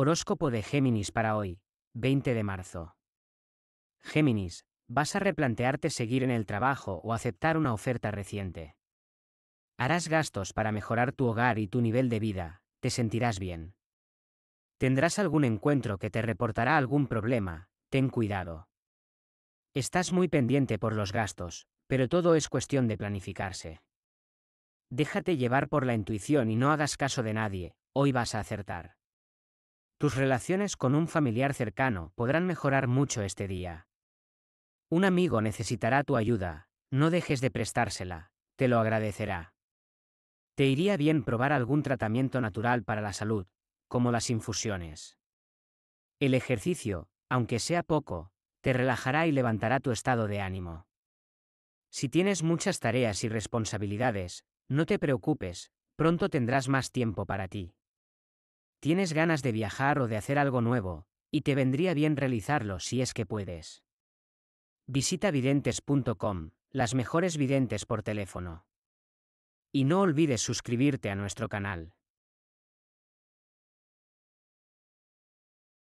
Horóscopo de Géminis para hoy, 20 de marzo. Géminis, vas a replantearte seguir en el trabajo o aceptar una oferta reciente. Harás gastos para mejorar tu hogar y tu nivel de vida, te sentirás bien. Tendrás algún encuentro que te reportará algún problema, ten cuidado. Estás muy pendiente por los gastos, pero todo es cuestión de planificarse. Déjate llevar por la intuición y no hagas caso de nadie, hoy vas a acertar. Tus relaciones con un familiar cercano podrán mejorar mucho este día. Un amigo necesitará tu ayuda, no dejes de prestársela, te lo agradecerá. Te iría bien probar algún tratamiento natural para la salud, como las infusiones. El ejercicio, aunque sea poco, te relajará y levantará tu estado de ánimo. Si tienes muchas tareas y responsabilidades, no te preocupes, pronto tendrás más tiempo para ti. Tienes ganas de viajar o de hacer algo nuevo, y te vendría bien realizarlo si es que puedes. Visita videntes.com, las mejores videntes por teléfono. Y no olvides suscribirte a nuestro canal.